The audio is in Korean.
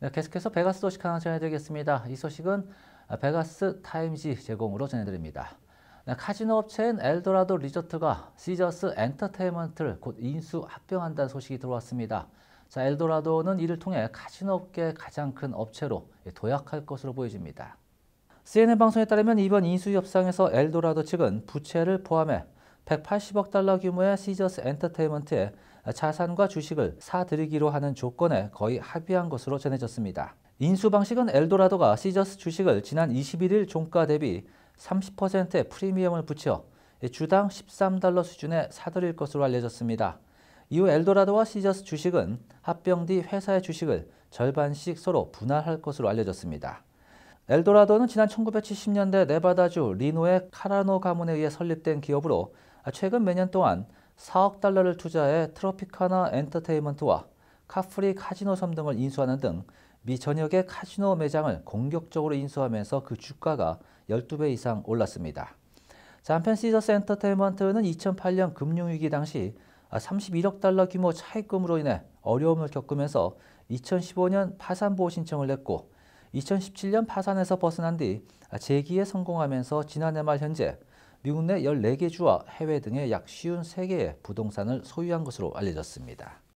네, 계속해서 베가스 소식 하나 전해드리겠습니다. 이 소식은 아, 베가스 타임지 제공으로 전해드립니다. 네, 카지노 업체인 엘도라도 리조트가 시저스 엔터테인먼트를 곧 인수 합병한다는 소식이 들어왔습니다. 자, 엘도라도는 이를 통해 카지노 업계 가장 큰 업체로 도약할 것으로 보여집니다. CNN 방송에 따르면 이번 인수 협상에서 엘도라도 측은 부채를 포함해 180억 달러 규모의 시저스 엔터테인먼트에 자산과 주식을 사들이기로 하는 조건에 거의 합의한 것으로 전해졌습니다. 인수 방식은 엘도라도가 시저스 주식을 지난 21일 종가 대비 30%의 프리미엄을 붙여 주당 13달러 수준에 사들일 것으로 알려졌습니다. 이후 엘도라도와 시저스 주식은 합병 뒤 회사의 주식을 절반씩 서로 분할할 것으로 알려졌습니다. 엘도라도는 지난 1970년대 네바다주 리노의 카라노 가문에 의해 설립된 기업으로 아, 최근 몇 년 동안 4억 달러를 투자해 트로피카나 엔터테인먼트와 카프리 카지노 섬 등을 인수하는 등 미 전역의 카지노 매장을 공격적으로 인수하면서 그 주가가 12배 이상 올랐습니다. 자, 한편 시저스 엔터테인먼트는 2008년 금융위기 당시 31억 아, 달러 규모 차입금으로 인해 어려움을 겪으면서 2015년 파산보호 신청을 냈고 2017년 파산에서 벗어난 뒤 아, 재기에 성공하면서 지난해 말 현재 미국 내 14개 주와 해외 등의 약 53개의 부동산을 소유한 것으로 알려졌습니다.